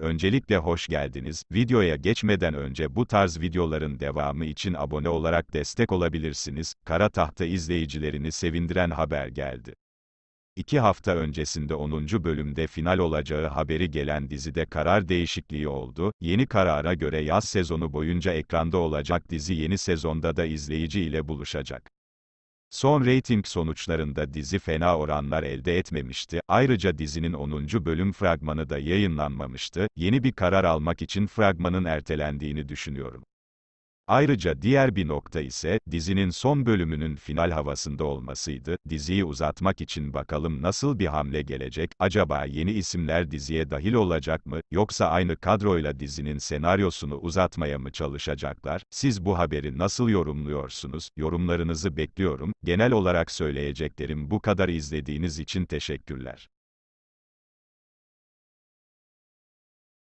Öncelikle hoş geldiniz. Videoya geçmeden önce bu tarz videoların devamı için abone olarak destek olabilirsiniz. Kara Tahta izleyicilerini sevindiren haber geldi. İki hafta öncesinde 10. bölümde final olacağı haberi gelen dizide karar değişikliği oldu. Yeni karara göre yaz sezonu boyunca ekranda olacak dizi yeni sezonda da izleyici ile buluşacak. Son reyting sonuçlarında dizi fena oranlar elde etmemişti, ayrıca dizinin 10. bölüm fragmanı da yayınlanmamıştı, yeni bir karar almak için fragmanın ertelendiğini düşünüyorum. Ayrıca diğer bir nokta ise, dizinin son bölümünün final havasında olmasıydı, diziyi uzatmak için bakalım nasıl bir hamle gelecek, acaba yeni isimler diziye dahil olacak mı, yoksa aynı kadroyla dizinin senaryosunu uzatmaya mı çalışacaklar, siz bu haberi nasıl yorumluyorsunuz, yorumlarınızı bekliyorum, genel olarak söyleyeceklerim bu kadar izlediğiniz için teşekkürler.